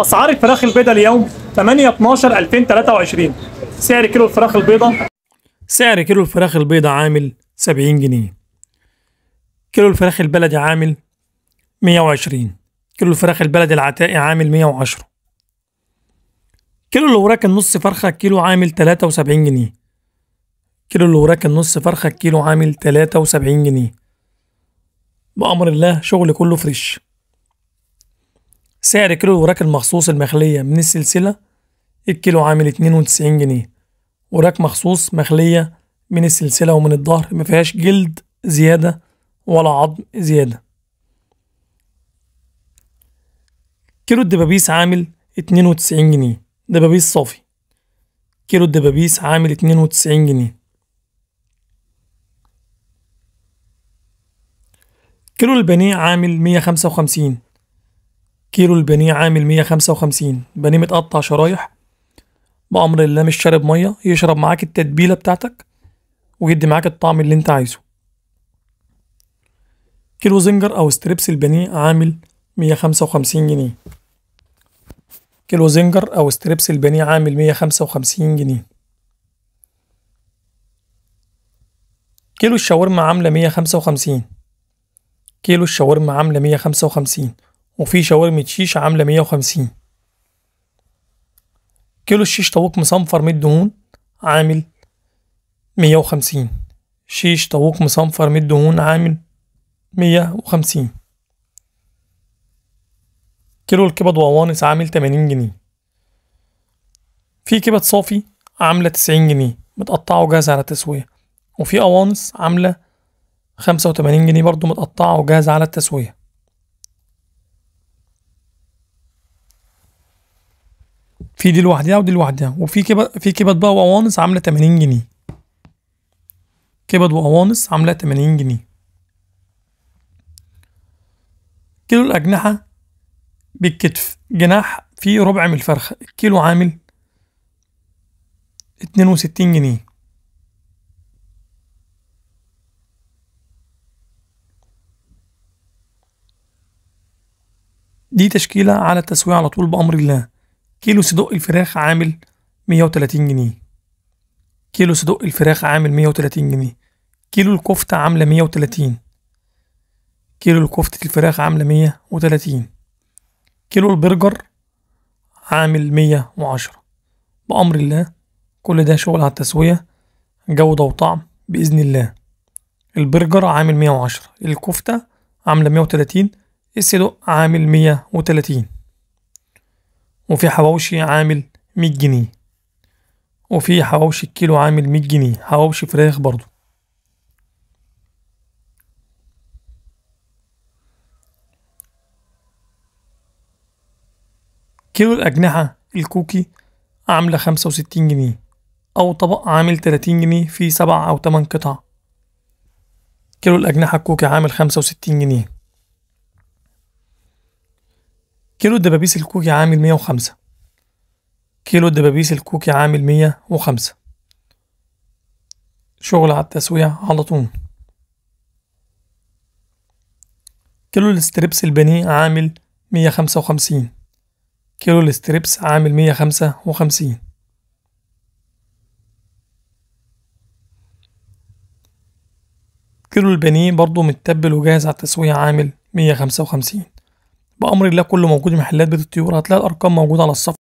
اسعار الفراخ البيضاء اليوم 8 12 2023 سعر كيلو الفراخ البيضاء سعر كيلو الفراخ البيضاء عامل 70 جنيه كيلو الفراخ البلدي عامل 120 كيلو الفراخ البلدي العتائي عامل 110 كيلو الوراك النص فرخة كيلو عامل 73 جنيه كيلو الوراك النص فرخة كيلو عامل 73 جنيه بأمر الله شغل كله فريش سعر كيلو الوراك المخصوص المخلية من السلسلة الكيلو عامل اتنين وتسعين جنيه وراك مخصوص مخلية من السلسلة ومن الظهر مفيهاش جلد زيادة ولا عظم زيادة كيلو الدبابيس عامل اتنين وتسعين جنيه دبابيس صافي كيلو الدبابيس عامل اتنين وتسعين جنيه كيلو البانيه عامل مية خمسة وخمسين كيلو البانيه عامل 155 بنية متقطع شرايح بأمر الله مش شارب مية يشرب معاك التتبيلة بتاعتك ويدي معاك الطعم اللي انت عايزه كيلو زنجر أو ستريبس البني عامل 155 جنيه كيلو زنجر أو ستريبس البني عامل 155 جنيه كيلو الشاورما عاملة 155 كيلو الشاورما عاملة 155 وفي شاورما شيش عاملة مية وخمسين كيلو الشيش طاووق مصنفر من الدهون عامل مية وخمسين شيش طاووق مصنفر من الدهون عامل مية وخمسين كيلو الكبد وأوانس عامل تمانين جنيه في كبد صافي عاملة تسعين جنيه متقطعة وجاهزة على التسوية وفي أوانس عاملة خمسة وتمانين جنيه برضو متقطعة وجاهزة على التسوية في دي لوحدها ودي لوحدها وفي كبد في كبد بقى وقوانص عامله 80 جنيه كبد وقوانص عامله 80 جنيه كيلو الاجنحه بالكتف جناح فيه ربع من الفرخه الكيلو عامل 62 جنيه دي تشكيلة على التسوية على طول بأمر الله كيلو صدوق الفراخ عامل 130 جنيه كيلو صدوق الفراخ عامل 130 جنيه كيلو الكفتة عاملة 130 كيلو الكفتة الفراخ عاملة 130 كيلو البرجر عامل 110 بأمر الله كل ده شغل على التسوية جودة وطعم بإذن الله البرجر عامل 110 الكفتة عاملة 130 الصدق عامل 130 وفي حواوشي عامل مية جنيه وفي حواوشي الكيلو عامل مية جنيه حواوشي فراخ برضو كيلو الأجنحة الكوكي عاملة خمسة وستين جنيه أو طبق عامل تلاتين جنيه فيه سبع أو تمن قطع كيلو الأجنحة الكوكي عامل خمسة وستين جنيه كيلو الدبابيس الكوكي عامل 105 كيلو الدبابيس الكوكي عامل 105 شغل على التسويع على طول كيلو الاستريبس البني عامل 155 كيلو الاستريبس عامل 155 كيلو البني برضو متبل وجاهز على التسوية عامل 155 بأمر الله كله موجود محلات بيت الطيور هتلاقي الأرقام موجودة على الصفحة